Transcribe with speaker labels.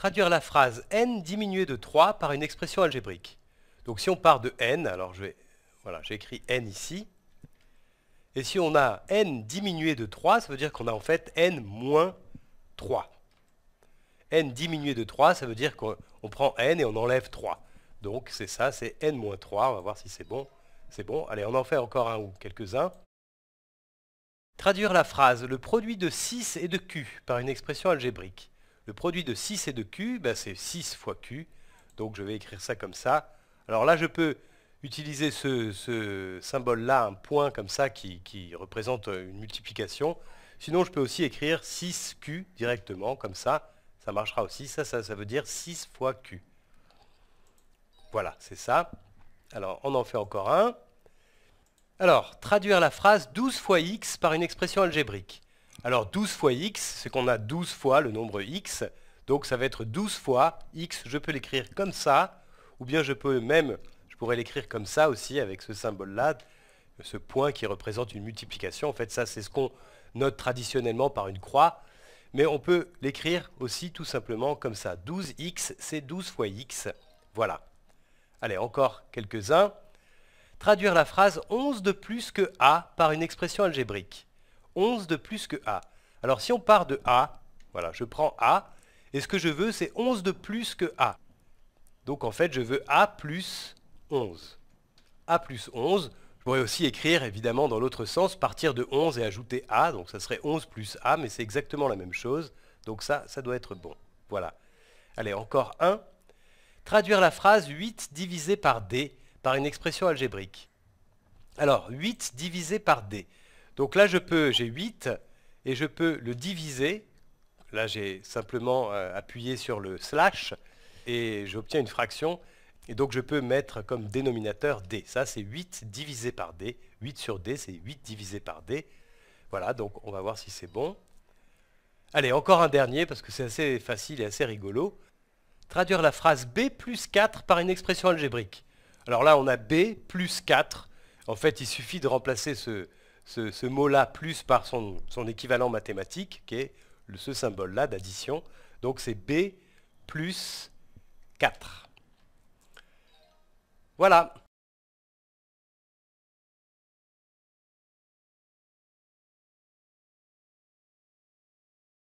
Speaker 1: traduire la phrase n diminuée de 3 par une expression algébrique. Donc si on part de n, alors je voilà, j'ai écrit n ici, et si on a n diminué de 3, ça veut dire qu'on a en fait n moins 3. n diminué de 3, ça veut dire qu'on prend n et on enlève 3. Donc c'est ça, c'est n moins 3, on va voir si c'est bon. C'est bon, allez, on en fait encore un ou quelques-uns. Traduire la phrase « le produit de 6 et de q » par une expression algébrique. Le produit de 6 et de Q, ben, c'est 6 fois Q. Donc je vais écrire ça comme ça. Alors là, je peux utiliser ce, symbole-là, un point comme ça, qui, représente euh, une multiplication. Sinon, je peux aussi écrire 6Q directement, comme ça. Ça marchera aussi. Ça, ça, ça veut dire 6 fois Q. Voilà, c'est ça. Alors, on en fait encore un. Alors, traduire la phrase 12 fois x par une expression algébrique. Alors 12 fois x, c'est qu'on a 12 fois le nombre x, donc ça va être 12 fois x, je peux l'écrire comme ça, ou bien je peux même, je pourrais l'écrire comme ça aussi avec ce symbole-là, ce point qui représente une multiplication. En fait, ça c'est ce qu'on note traditionnellement par une croix, mais on peut l'écrire aussi tout simplement comme ça. 12x, c'est 12 fois x. Voilà. Allez, encore quelques-uns. Traduire la phrase 11 de plus que a par une expression algébrique. 11 de plus que A. Alors si on part de A, voilà, je prends A, et ce que je veux, c'est 11 de plus que A. Donc en fait, je veux A plus 11. A plus 11, je pourrais aussi écrire évidemment dans l'autre sens, partir de 11 et ajouter A, donc ça serait 11 plus A, mais c'est exactement la même chose, donc ça, ça doit être bon. Voilà. Allez, encore 1. Traduire la phrase 8 divisé par D par une expression algébrique. Alors, 8 divisé par D. Donc là, je peux, j'ai 8, et je peux le diviser. Là, j'ai simplement euh, appuyé sur le slash, et j'obtiens une fraction. Et donc, je peux mettre comme dénominateur D. Ça, c'est 8 divisé par D. 8 sur D, c'est 8 divisé par D. Voilà, donc on va voir si c'est bon. Allez, encore un dernier, parce que c'est assez facile et assez rigolo. Traduire la phrase B plus 4 par une expression algébrique. Alors là, on a B plus 4. En fait, il suffit de remplacer ce, ce, mot-là plus par son, équivalent mathématique, qui est ce symbole-là d'addition. Donc c'est B plus 4. Voilà.